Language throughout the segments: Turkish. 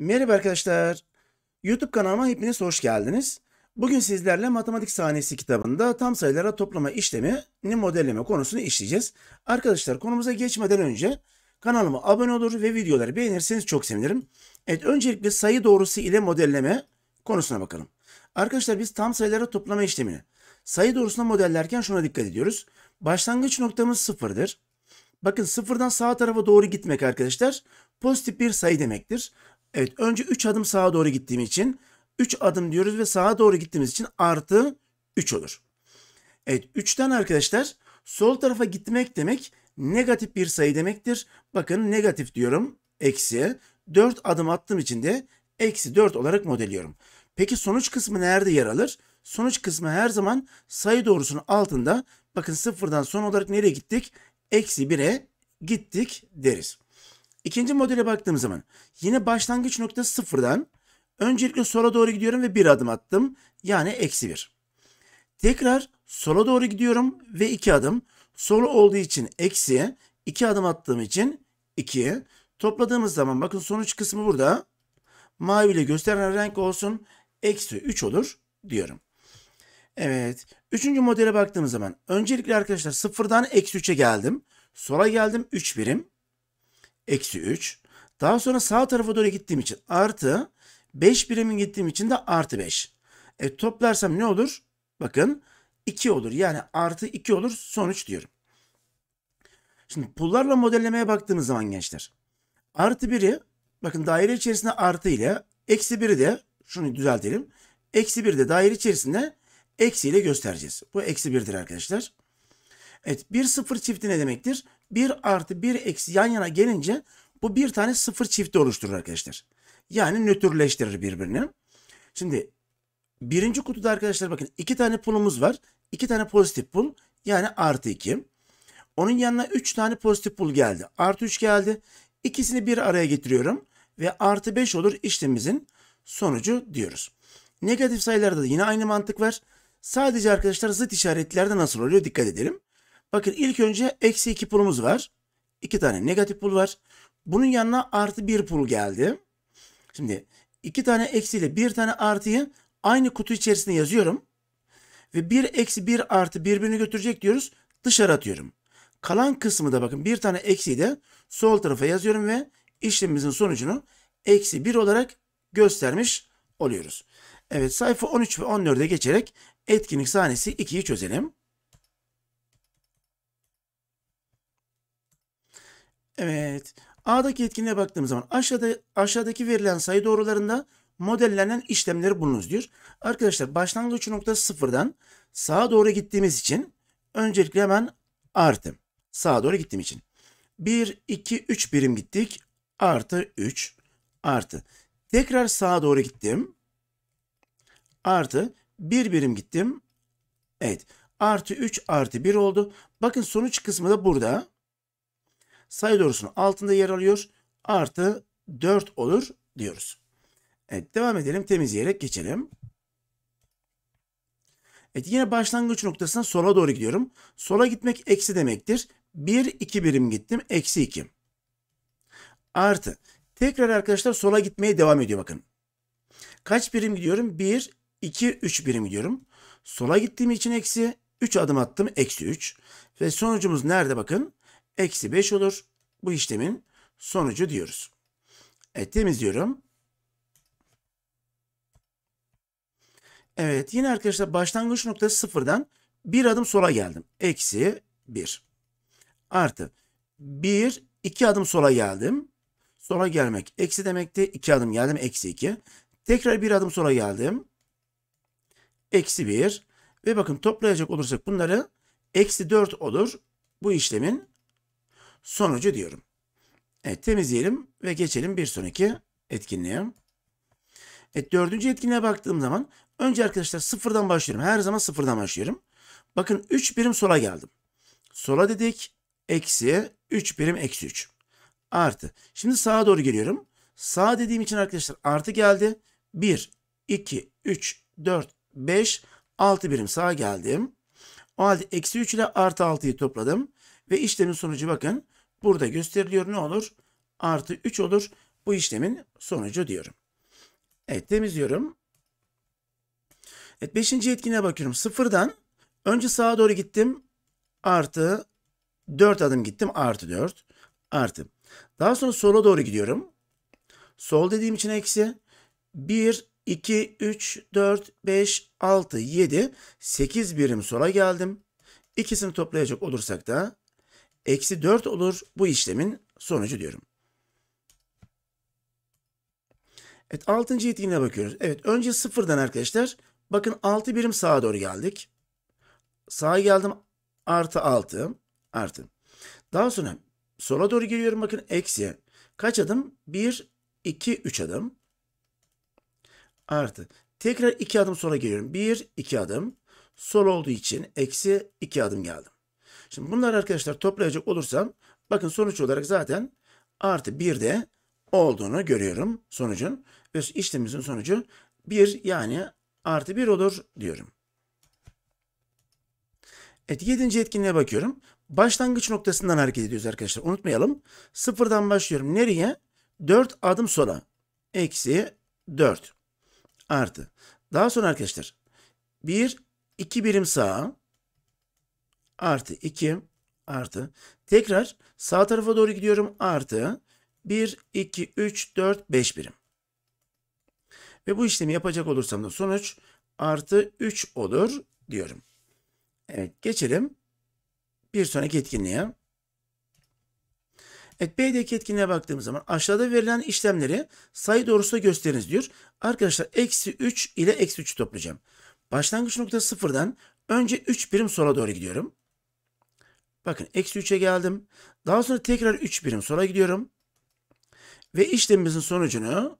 Merhaba arkadaşlar. YouTube kanalıma hepiniz hoş geldiniz. Bugün sizlerle matematik sahnesi kitabında tam sayılara toplama işlemini modelleme konusunu işleyeceğiz. Arkadaşlar konumuza geçmeden önce kanalıma abone olur ve videoları beğenirseniz çok sevinirim. Evet öncelikle sayı doğrusu ile modelleme konusuna bakalım. Arkadaşlar biz tam sayılara toplama işlemini sayı doğrusuna modellerken şuna dikkat ediyoruz. Başlangıç noktamız sıfırdır. Bakın sıfırdan sağ tarafa doğru gitmek arkadaşlar pozitif bir sayı demektir. Evet önce 3 adım sağa doğru gittiğim için 3 adım diyoruz ve sağa doğru gittiğimiz için artı 3 olur. Evet 3'ten arkadaşlar sol tarafa gitmek demek negatif bir sayı demektir. Bakın negatif diyorum eksi 4 adım attığım için de eksi 4 olarak modeliyorum. Peki sonuç kısmı nerede yer alır? Sonuç kısmı her zaman sayı doğrusunun altında. Bakın sıfırdan son olarak nereye gittik? Eksi 1'e gittik deriz. İkinci modele baktığım zaman yine başlangıç noktası sıfırdan öncelikle sola doğru gidiyorum ve bir adım attım. Yani eksi bir. Tekrar sola doğru gidiyorum ve iki adım. Sol olduğu için eksiye, iki adım attığım için ikiye. Topladığımız zaman bakın sonuç kısmı burada. Mavi ile gösteren renk olsun. Eksi 3 olur diyorum. Evet. Üçüncü modele baktığımız zaman öncelikle arkadaşlar sıfırdan eksi 3'e geldim. Sola geldim 3 birim eksi 3. Daha sonra sağ tarafa doğru gittiğim için artı 5 birimin gittiğim için de artı 5. E, toplarsam ne olur? Bakın 2 olur. Yani artı 2 olur sonuç diyorum. Şimdi pullarla modellemeye baktığımız zaman gençler. Artı 1'i bakın daire içerisinde artı ile eksi 1'i de şunu düzeltelim. Eksi 1'i de daire içerisinde eksi ile göstereceğiz. Bu eksi 1'dir arkadaşlar. Evet bir sıfır çifti ne demektir? 1 artı 1 eksi yan yana gelince bu bir tane sıfır çifti oluşturur arkadaşlar. Yani nötrleştirir birbirini. Şimdi birinci kutuda arkadaşlar bakın iki tane pulumuz var. İki tane pozitif pul yani artı 2. Onun yanına 3 tane pozitif pul geldi. Artı 3 geldi. İkisini bir araya getiriyorum ve artı 5 olur işlemimizin sonucu diyoruz. Negatif sayılarda da yine aynı mantık var. Sadece arkadaşlar zıt işaretlerde nasıl oluyor dikkat edelim. Bakın ilk önce eksi 2 pulumuz var. 2 tane negatif pul var. Bunun yanına artı 1 pul geldi. Şimdi 2 tane eksiyle 1 tane artıyı aynı kutu içerisine yazıyorum. Ve 1 eksi 1 artı birbirini götürecek diyoruz. Dışarı atıyorum. Kalan kısmı da bakın bir tane eksiyi de sol tarafa yazıyorum ve işlemimizin sonucunu eksi 1 olarak göstermiş oluyoruz. Evet sayfa 13 ve 14'e geçerek etkinlik sahnesi 2'yi çözelim. Evet. A'daki etkinliğe baktığımız zaman aşağıda aşağıdaki verilen sayı doğrularında modellenen işlemleri bulunuz diyor. Arkadaşlar başlangıç noktası sıfırdan sağa doğru gittiğimiz için öncelikle hemen artı. Sağa doğru gittiğim için. 1, 2, 3 birim gittik. Artı 3 artı. Tekrar sağa doğru gittim. Artı 1 birim gittim. Evet. Artı 3 artı 1 oldu. Bakın sonuç kısmı da burada sayı doğrusunun altında yer alıyor. Artı 4 olur diyoruz. Evet devam edelim temizleyerek geçelim. Evet yine başlangıç noktasına sola doğru gidiyorum. Sola gitmek eksi demektir. 1 2 birim gittim eksi 2. Artı tekrar arkadaşlar sola gitmeye devam ediyor bakın. Kaç birim gidiyorum? 1 2 3 birim gidiyorum. Sola gittiğim için eksi 3 adım attım eksi 3. Ve sonucumuz nerede bakın? eksi 5 olur. Bu işlemin sonucu diyoruz. Evet temizliyorum. Evet yine arkadaşlar başlangıç noktası sıfırdan bir adım sola geldim. Eksi 1 artı 1 2 adım sola geldim. Sola gelmek eksi demekti. 2 adım geldim eksi 2. Tekrar bir adım sola geldim. Eksi 1 ve bakın toplayacak olursak bunları eksi 4 olur. Bu işlemin sonucu diyorum. Evet temizleyelim ve geçelim bir sonraki etkinliğe. Evet dördüncü etkinliğe baktığım zaman önce arkadaşlar sıfırdan başlıyorum. Her zaman sıfırdan başlıyorum. Bakın 3 birim sola geldim. Sola dedik eksi 3 birim eksi 3 artı. Şimdi sağa doğru geliyorum. Sağ dediğim için arkadaşlar artı geldi. 1, 2, 3, 4, 5, 6 birim sağa geldim. O halde eksi 3 ile artı 6'yı topladım. Ve işlemin sonucu bakın burada gösteriliyor ne olur? Artı 3 olur bu işlemin sonucu diyorum. Evet temizliyorum. Evet 5. etkine bakıyorum. Sıfırdan önce sağa doğru gittim. Artı 4 adım gittim. Artı 4. Artı. Daha sonra sola doğru gidiyorum. Sol dediğim için eksi. 1, 2, 3, 4, 5, 6, 7, 8 birim sola geldim. İkisini toplayacak olursak da eksi 4 olur bu işlemin sonucu diyorum. Evet altıncı yetkinliğe bakıyoruz. Evet önce sıfırdan arkadaşlar. Bakın 6 birim sağa doğru geldik. Sağa geldim artı 6 artı. Daha sonra sola doğru geliyorum bakın eksi. Kaç adım? 1, 2, 3 adım. Artı. Tekrar 2 adım sola geliyorum. 1, 2 adım. Sol olduğu için eksi 2 adım geldim. Şimdi bunları arkadaşlar toplayacak olursam bakın sonuç olarak zaten artı 1 de olduğunu görüyorum sonucun. Ve işlemimizin sonucu 1 yani artı 1 olur diyorum. Evet, yedinci etkinliğe bakıyorum. Başlangıç noktasından hareket ediyoruz arkadaşlar. Unutmayalım. Sıfırdan başlıyorum. Nereye? 4 adım sola. Eksi 4. Artı. Daha sonra arkadaşlar. 1, 2 birim sağa artı 2 artı. Tekrar sağ tarafa doğru gidiyorum artı 1, 2, 3, 4, 5 birim. Ve bu işlemi yapacak olursam da sonuç artı 3 olur diyorum. Evet geçelim bir sonraki etkinliğe. Evet B'deki etkinliğe baktığımız zaman aşağıda verilen işlemleri sayı doğrusunda gösteriniz diyor. Arkadaşlar eksi 3 ile eksi 3 toplayacağım. Başlangıç noktası sıfırdan önce 3 birim sola doğru gidiyorum. Bakın eksi 3'e geldim. Daha sonra tekrar 3 birim sola gidiyorum. Ve işlemimizin sonucunu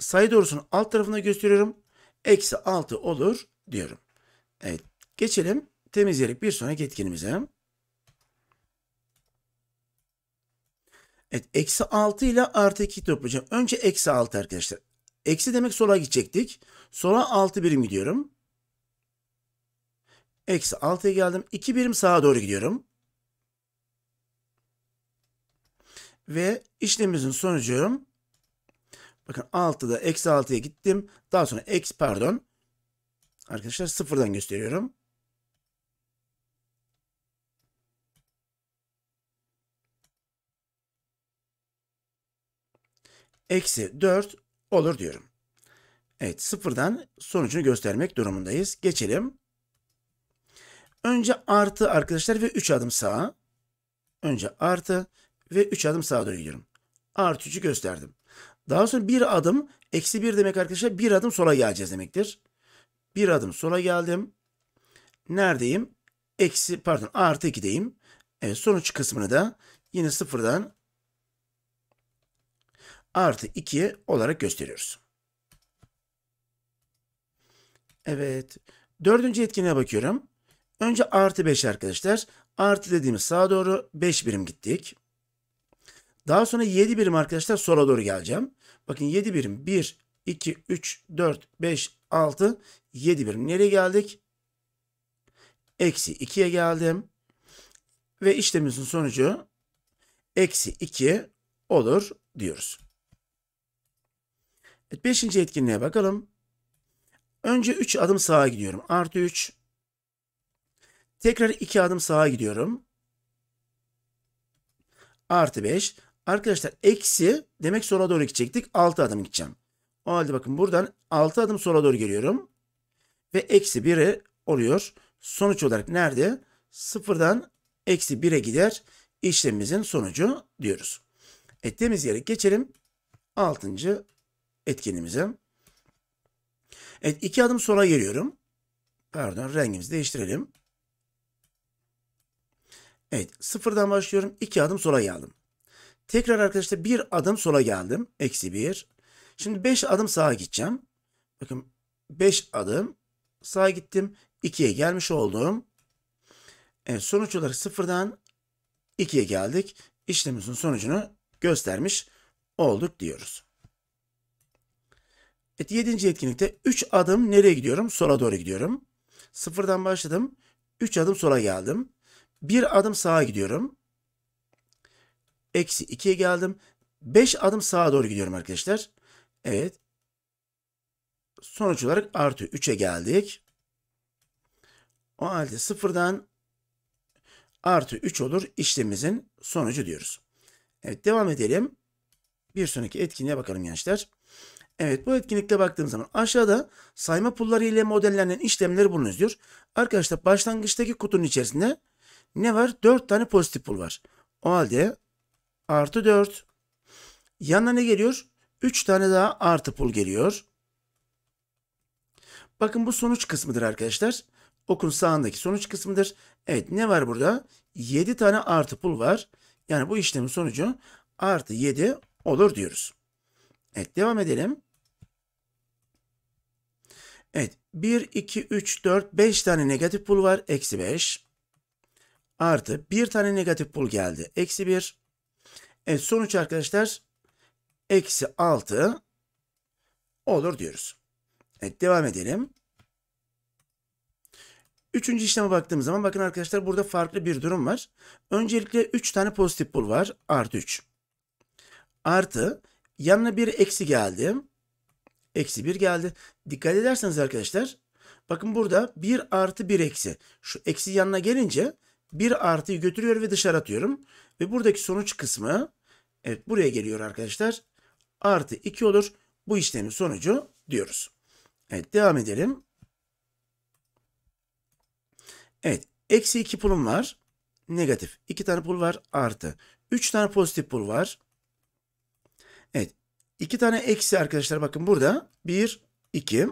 sayı doğrusunun alt tarafına gösteriyorum. Eksi 6 olur diyorum. Evet geçelim temizleyerek bir sonraki etkinimize. Evet eksi 6 ile artı 2 toplayacağım. Önce eksi 6 arkadaşlar. Eksi demek sola gidecektik. Sola 6 birim gidiyorum. Eksi 6'ya geldim. 2 birim sağa doğru gidiyorum. Ve işlemimizin sonucu bakın 6'da eksi 6'ya gittim. Daha sonra eksi pardon arkadaşlar sıfırdan gösteriyorum. Eksi 4 olur diyorum. Evet sıfırdan sonucunu göstermek durumundayız. Geçelim. Önce artı arkadaşlar ve 3 adım sağa. Önce artı ve 3 adım sağa doğru gidiyorum. Artı 3'ü gösterdim. Daha sonra bir adım eksi 1 demek arkadaşlar bir adım sola geleceğiz demektir. Bir adım sola geldim. Neredeyim? Eksi pardon artı 2'deyim. Evet sonuç kısmını da yine sıfırdan artı 2 olarak gösteriyoruz. Evet. Dördüncü etkinliğe bakıyorum. Önce artı 5 arkadaşlar. Artı dediğimiz sağa doğru 5 birim gittik. Daha sonra 7 birim arkadaşlar sola doğru geleceğim. Bakın 7 birim 1, 2, 3, 4, 5, 6, 7 birim. Nereye geldik? Eksi 2'ye geldim. Ve işlemimizin sonucu eksi 2 olur diyoruz. Evet, beşinci etkinliğe bakalım. Önce 3 adım sağa gidiyorum. Artı 3, Tekrar iki adım sağa gidiyorum. Artı 5. Arkadaşlar eksi demek sola doğru gidecektik. 6 adım gideceğim. O halde bakın buradan 6 adım sola doğru geliyorum. Ve eksi 1'e oluyor. Sonuç olarak nerede? 0'dan eksi 1'e gider. İşlemimizin sonucu diyoruz. Ettiğimiz yere geçelim. 6. etkinimize. Evet 2 adım sola geliyorum. Pardon rengimizi değiştirelim. Evet sıfırdan başlıyorum. 2 adım sola geldim. Tekrar arkadaşlar bir adım sola geldim. Eksi 1. Şimdi 5 adım sağa gideceğim. Bakın 5 adım sağa gittim. 2'ye gelmiş oldum. Evet, sonuç olarak sıfırdan 2'ye geldik. İşlemimizin sonucunu göstermiş olduk diyoruz. Evet, 7. etkinlikte 3 adım nereye gidiyorum? Sola doğru gidiyorum. Sıfırdan başladım. 3 adım sola geldim. Bir adım sağa gidiyorum. Eksi 2'ye geldim. 5 adım sağa doğru gidiyorum arkadaşlar. Evet. Sonuç olarak artı 3'e geldik. O halde sıfırdan artı 3 olur işlemimizin sonucu diyoruz. Evet devam edelim. Bir sonraki etkinliğe bakalım gençler. Evet bu etkinlikte baktığım zaman aşağıda sayma pulları ile modellenen işlemleri bulunuz diyor. Arkadaşlar başlangıçtaki kutunun içerisinde ne var? 4 tane pozitif pul var. O halde artı 4. Yanına ne geliyor? 3 tane daha artı pul geliyor. Bakın bu sonuç kısmıdır arkadaşlar. Okun sağındaki sonuç kısmıdır. Evet ne var burada? 7 tane artı pul var. Yani bu işlemin sonucu artı 7 olur diyoruz. Evet devam edelim. Evet 1, 2, 3, 4, 5 tane negatif pul var. Eksi 5 artı bir tane negatif pul geldi. Eksi 1. E, sonuç arkadaşlar eksi 6 olur diyoruz. Evet devam edelim. Üçüncü işleme baktığımız zaman bakın arkadaşlar burada farklı bir durum var. Öncelikle 3 tane pozitif pul var. Artı 3. Artı yanına bir eksi geldi. Eksi 1 geldi. Dikkat ederseniz arkadaşlar bakın burada 1 artı 1 eksi. Şu eksi yanına gelince bir artıyı götürüyor ve dışarı atıyorum. Ve buradaki sonuç kısmı evet buraya geliyor arkadaşlar. Artı 2 olur. Bu işlemin sonucu diyoruz. Evet devam edelim. Evet eksi 2 pulum var. Negatif 2 tane pul var. Artı 3 tane pozitif pul var. Evet 2 tane eksi arkadaşlar bakın burada 1, 2.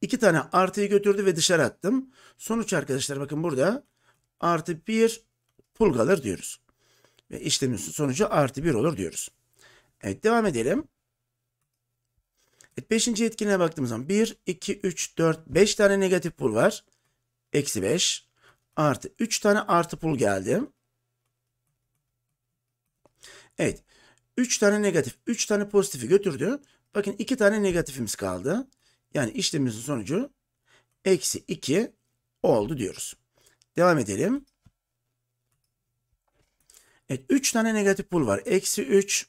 2 tane artıyı götürdü ve dışarı attım. Sonuç arkadaşlar bakın burada artı 1 pul kalır diyoruz. Ve işlemin sonucu artı 1 olur diyoruz. Evet devam edelim. Evet, 5. etkinliğe baktığımız zaman 1, 2, 3, 4, 5 tane negatif pul var. Eksi 5 artı 3 tane artı pul geldi. Evet. 3 tane negatif, 3 tane pozitifi götürdü. Bakın 2 tane negatifimiz kaldı. Yani işlemimizin sonucu eksi 2 oldu diyoruz. Devam edelim. Evet 3 tane negatif pul var. Eksi 3.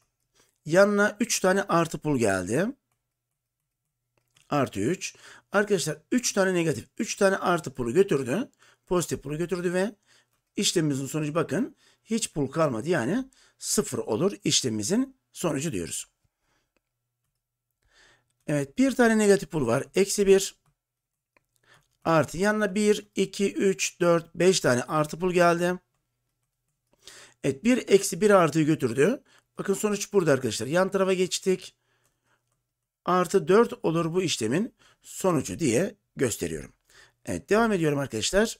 Yanına 3 tane artı pul geldi. Artı 3. Arkadaşlar 3 tane negatif, 3 tane artı pulu götürdü. Pozitif pulu götürdü ve işlemimizin sonucu bakın hiç pul kalmadı. Yani 0 olur işlemimizin sonucu diyoruz. Evet bir tane negatif pul var. Eksi 1 artı yanına 1, 2, 3, 4, 5 tane artı pul geldi. Evet 1 eksi 1 artıyı götürdü. Bakın sonuç burada arkadaşlar. Yan tarafa geçtik. Artı 4 olur bu işlemin sonucu diye gösteriyorum. Evet devam ediyorum arkadaşlar.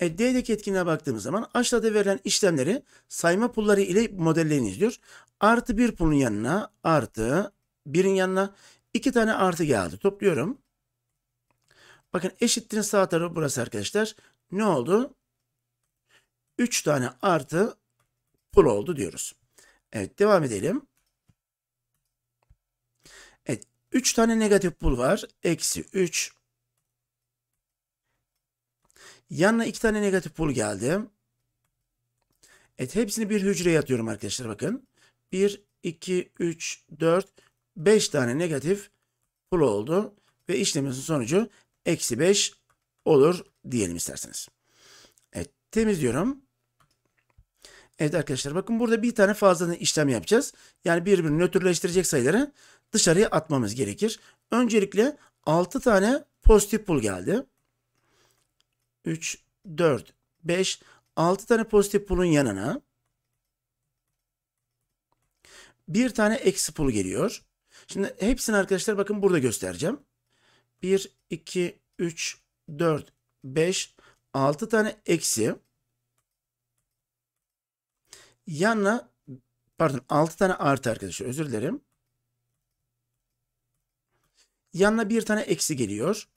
E, D'deki etkinliğe baktığımız zaman aşağıda verilen işlemleri sayma pulları ile modelleriniz diyor. Artı bir pulun yanına artı birin yanına iki tane artı geldi. Topluyorum. Bakın eşittirin sağ tarafı burası arkadaşlar. Ne oldu? 3 tane artı pul oldu diyoruz. Evet devam edelim. Evet 3 tane negatif pul var. Eksi 3 Yanına iki tane negatif pul geldi. Evet hepsini bir hücreye atıyorum arkadaşlar bakın. 1, 2, 3, 4, 5 tane negatif pul oldu. Ve işlemimizin sonucu eksi 5 olur diyelim isterseniz. Evet temizliyorum. Evet arkadaşlar bakın burada bir tane fazladan işlem yapacağız. Yani birbirini nötrleştirecek sayıları dışarıya atmamız gerekir. Öncelikle 6 tane pozitif pul geldi. 3, 4, 5, 6 tane pozitif pulun yanına bir tane eksi pul geliyor. Şimdi hepsini arkadaşlar bakın burada göstereceğim. 1, 2, 3, 4, 5, 6 tane eksi. Yanına pardon 6 tane artı arkadaşlar özür dilerim. Yanına bir tane eksi geliyor.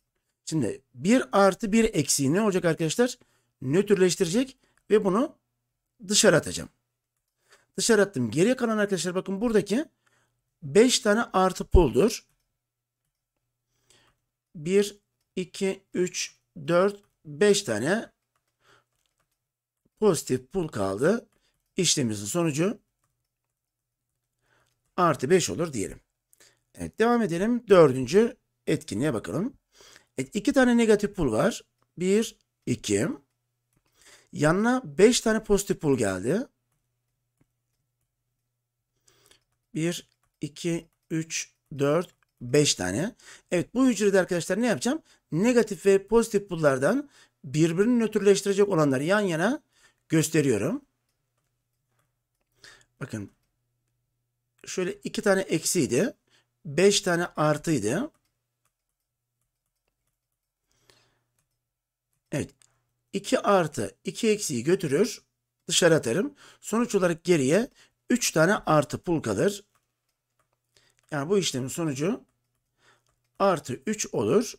Şimdi 1 artı 1 eksiği ne olacak arkadaşlar? Nötrleştirecek ve bunu dışarı atacağım. Dışarı attım. Geriye kalan arkadaşlar bakın buradaki 5 tane artı puldur. 1, 2, 3, 4, 5 tane pozitif pul kaldı. İşlemimizin sonucu artı 5 olur diyelim. Evet devam edelim. Dördüncü etkinliğe bakalım. E, iki tane negatif pul var. 1, 2. Yanına 5 tane pozitif pul geldi. 1, 2, 3, 4, 5 tane. Evet bu hücrede arkadaşlar ne yapacağım? Negatif ve pozitif pullardan birbirini nötrleştirecek olanları yan yana gösteriyorum. Bakın şöyle iki tane eksiydi. Beş tane artıydı. 2 artı 2 eksiği götürür. Dışarı atarım. Sonuç olarak geriye 3 tane artı pul kalır. Yani bu işlemin sonucu artı 3 olur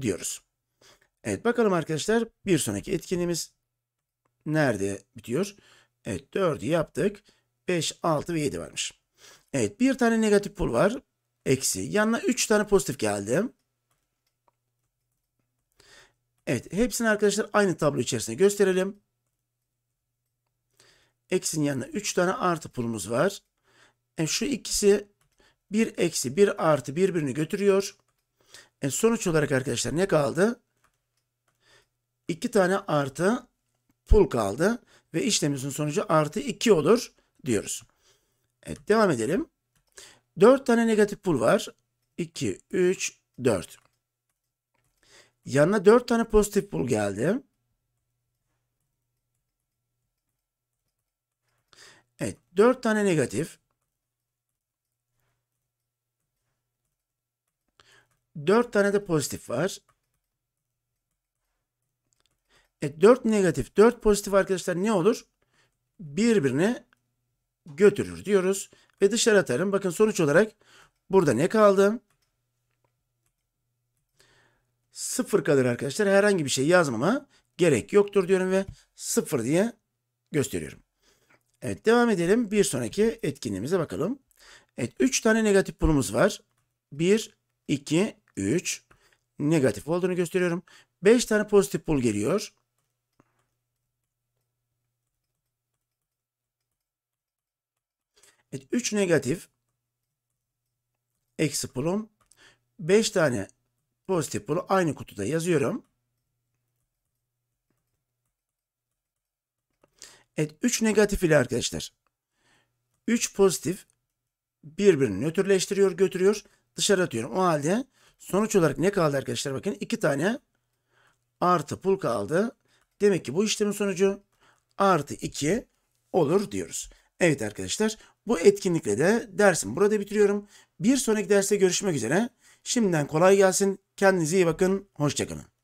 diyoruz. Evet bakalım arkadaşlar bir sonraki etkinliğimiz nerede bitiyor? Evet 4'ü yaptık. 5, 6 ve 7 varmış. Evet bir tane negatif pul var. Eksi. Yanına 3 tane pozitif geldi. Evet hepsini arkadaşlar aynı tablo içerisinde gösterelim. Eksin yanında 3 tane artı pulumuz var. E, şu ikisi 1 eksi 1 artı birbirini götürüyor. E, sonuç olarak arkadaşlar ne kaldı? 2 tane artı pul kaldı. Ve işlemimizin sonucu artı 2 olur diyoruz. Evet devam edelim. 4 tane negatif pul var. 2, 3, 4. Yanına 4 tane pozitif bul geldi. Evet 4 tane negatif. 4 tane de pozitif var. Evet 4 negatif 4 pozitif arkadaşlar ne olur? Birbirine götürür diyoruz. Ve dışarı atarım. Bakın sonuç olarak burada ne kaldı? sıfır kalır arkadaşlar. Herhangi bir şey yazmama gerek yoktur diyorum ve sıfır diye gösteriyorum. Evet devam edelim. Bir sonraki etkinliğimize bakalım. Evet 3 tane negatif pulumuz var. 1, 2, 3 negatif olduğunu gösteriyorum. 5 tane pozitif pul geliyor. Evet 3 negatif eksi pulum. 5 tane Pozitif polu aynı kutuda yazıyorum. Evet 3 negatif ile arkadaşlar. 3 pozitif birbirini nötrleştiriyor götürüyor dışarı atıyorum. O halde sonuç olarak ne kaldı arkadaşlar bakın 2 tane artı pul kaldı. Demek ki bu işlemin sonucu artı 2 olur diyoruz. Evet arkadaşlar bu etkinlikle de dersim burada bitiriyorum. Bir sonraki derste görüşmek üzere. Şimdiden kolay gelsin. Kendinize iyi bakın. Hoşçakalın.